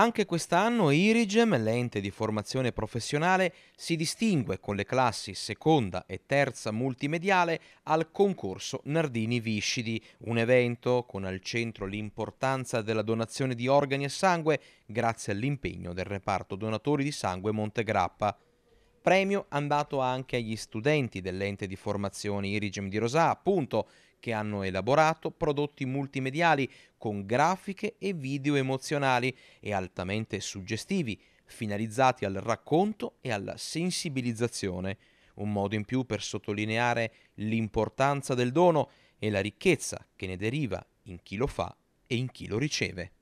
Anche quest'anno Irigem, l'ente di formazione professionale, si distingue con le classi seconda e terza multimediale al concorso Nardini Viscidi, un evento con al centro l'importanza della donazione di organi e sangue grazie all'impegno del reparto donatori di sangue Montegrappa premio andato anche agli studenti dell'ente di formazione Irigem di Rosà, appunto, che hanno elaborato prodotti multimediali con grafiche e video emozionali e altamente suggestivi, finalizzati al racconto e alla sensibilizzazione. Un modo in più per sottolineare l'importanza del dono e la ricchezza che ne deriva in chi lo fa e in chi lo riceve.